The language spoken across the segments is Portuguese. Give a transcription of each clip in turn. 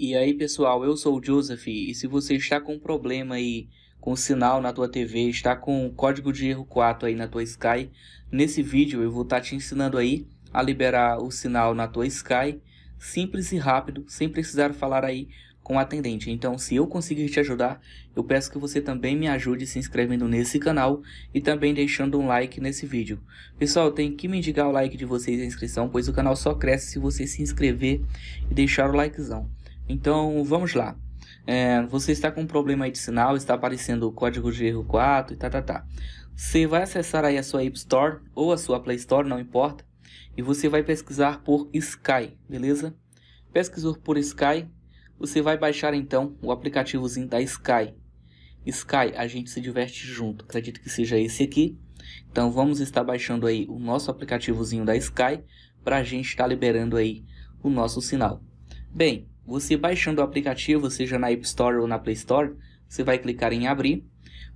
E aí, pessoal, eu sou o Joseph e se você está com um problema aí com sinal na tua TV, está com o código de erro 4 aí na tua Sky, nesse vídeo eu vou estar tá te ensinando aí a liberar o sinal na tua Sky, simples e rápido, sem precisar falar aí com o atendente. Então, se eu conseguir te ajudar, eu peço que você também me ajude se inscrevendo nesse canal e também deixando um like nesse vídeo. Pessoal, tem que me indicar o like de vocês e a inscrição, pois o canal só cresce se você se inscrever e deixar o likezão. Então vamos lá. É, você está com um problema aí de sinal, está aparecendo o código de erro 4 e tá, tá, tá. Você vai acessar aí a sua App Store ou a sua Play Store, não importa. E você vai pesquisar por Sky, beleza? Pesquisou por Sky, você vai baixar então o aplicativozinho da Sky. Sky, a gente se diverte junto. Acredito que seja esse aqui. Então vamos estar baixando aí o nosso aplicativozinho da Sky para a gente estar tá liberando aí o nosso sinal. Bem, você baixando o aplicativo, seja na App Store ou na Play Store, você vai clicar em abrir.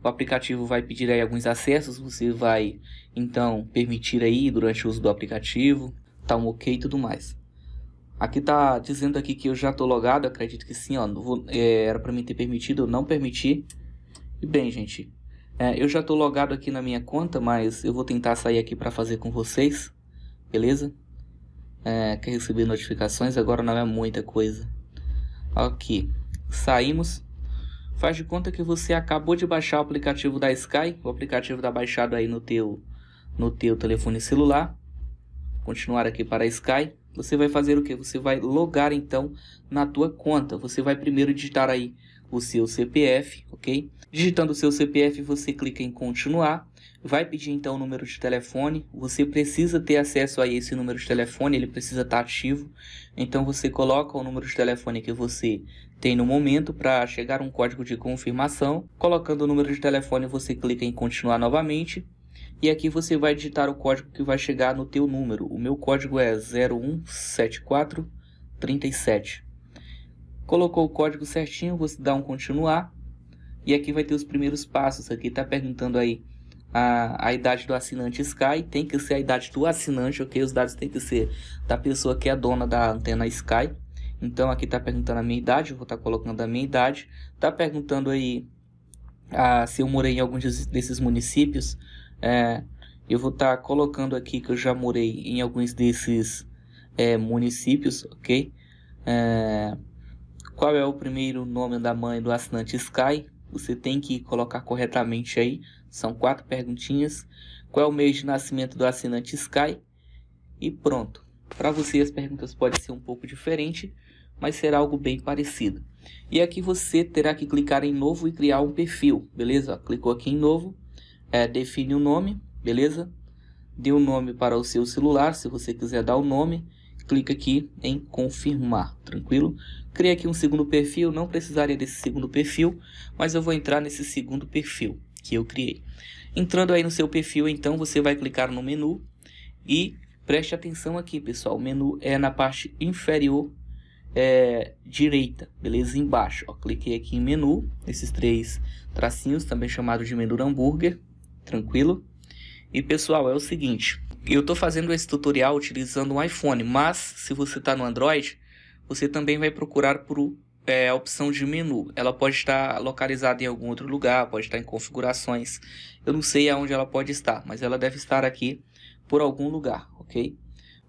O aplicativo vai pedir aí alguns acessos, você vai então permitir aí durante o uso do aplicativo, tá um ok e tudo mais. Aqui tá dizendo aqui que eu já tô logado, acredito que sim, ó, vou, é, era para mim ter permitido, eu não permiti. E bem, gente, é, eu já tô logado aqui na minha conta, mas eu vou tentar sair aqui para fazer com vocês, beleza? É, quer receber notificações? Agora não é muita coisa. Ok, saímos. Faz de conta que você acabou de baixar o aplicativo da Sky, o aplicativo está baixado aí no teu, no teu telefone celular. Continuar aqui para a Sky. Você vai fazer o que? Você vai logar então na tua conta. Você vai primeiro digitar aí o seu CPF, ok? Digitando o seu CPF, você clica em continuar vai pedir então o número de telefone. Você precisa ter acesso a esse número de telefone, ele precisa estar tá ativo. Então você coloca o número de telefone que você tem no momento para chegar um código de confirmação. Colocando o número de telefone, você clica em continuar novamente. E aqui você vai digitar o código que vai chegar no teu número. O meu código é 017437. Colocou o código certinho, você dá um continuar. E aqui vai ter os primeiros passos. Aqui está perguntando aí a, a idade do assinante Sky, tem que ser a idade do assinante, ok? Os dados tem que ser da pessoa que é dona da antena Sky. Então aqui está perguntando a minha idade, eu vou estar tá colocando a minha idade. Está perguntando aí ah, se eu morei em algum desses municípios. É, eu vou estar tá colocando aqui que eu já morei em alguns desses é, municípios, ok? É, qual é o primeiro nome da mãe do assinante Sky? Você tem que colocar corretamente aí. São quatro perguntinhas. Qual é o mês de nascimento do assinante Sky? E pronto. Para você as perguntas podem ser um pouco diferente, mas será algo bem parecido. E aqui você terá que clicar em novo e criar um perfil, beleza? Clicou aqui em novo, é, define o um nome, beleza? Dê o um nome para o seu celular, se você quiser dar o um nome clica aqui em confirmar, tranquilo? Criei aqui um segundo perfil, não precisaria desse segundo perfil, mas eu vou entrar nesse segundo perfil que eu criei. Entrando aí no seu perfil, então você vai clicar no menu e preste atenção aqui, pessoal. O menu é na parte inferior é, direita, beleza? Embaixo, ó, cliquei aqui em menu, esses três tracinhos, também chamados de menu hambúrguer, tranquilo? E pessoal, é o seguinte, eu estou fazendo esse tutorial utilizando um iPhone, mas se você está no Android, você também vai procurar por é, a opção de menu. Ela pode estar localizada em algum outro lugar, pode estar em configurações. Eu não sei aonde ela pode estar, mas ela deve estar aqui por algum lugar, ok?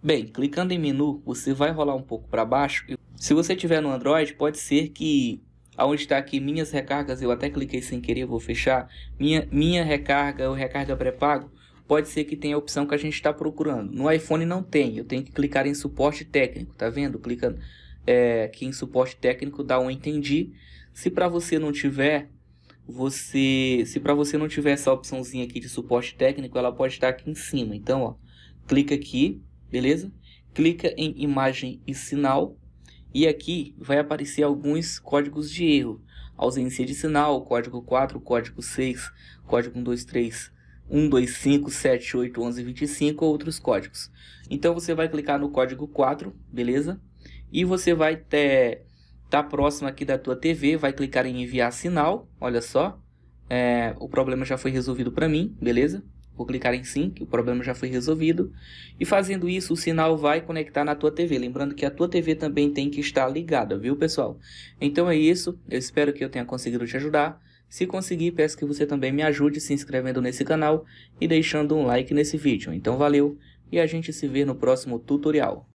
Bem, clicando em menu, você vai rolar um pouco para baixo. Se você tiver no Android, pode ser que aonde está aqui minhas recargas, eu até cliquei sem querer, vou fechar. Minha, minha recarga ou recarga pré-pago, pode ser que tenha a opção que a gente está procurando. No iPhone não tem, eu tenho que clicar em suporte técnico, tá vendo? Clica é, aqui em suporte técnico, dá um entendi. Se para você não tiver, você, se para você não tiver essa opçãozinha aqui de suporte técnico, ela pode estar aqui em cima. Então, ó, clica aqui, beleza? Clica em imagem e sinal e aqui vai aparecer alguns códigos de erro. Ausência de sinal, código 4, código 6, código 123, 125, 78, 11, 25 ou outros códigos. Então você vai clicar no código 4, beleza? E você vai ter tá próximo aqui da tua TV, vai clicar em enviar sinal, olha só. É, o problema já foi resolvido para mim, beleza? Vou clicar em sim, que o problema já foi resolvido. E fazendo isso, o sinal vai conectar na tua TV. Lembrando que a tua TV também tem que estar ligada, viu, pessoal? Então é isso. Eu espero que eu tenha conseguido te ajudar. Se conseguir, peço que você também me ajude se inscrevendo nesse canal e deixando um like nesse vídeo. Então valeu e a gente se vê no próximo tutorial.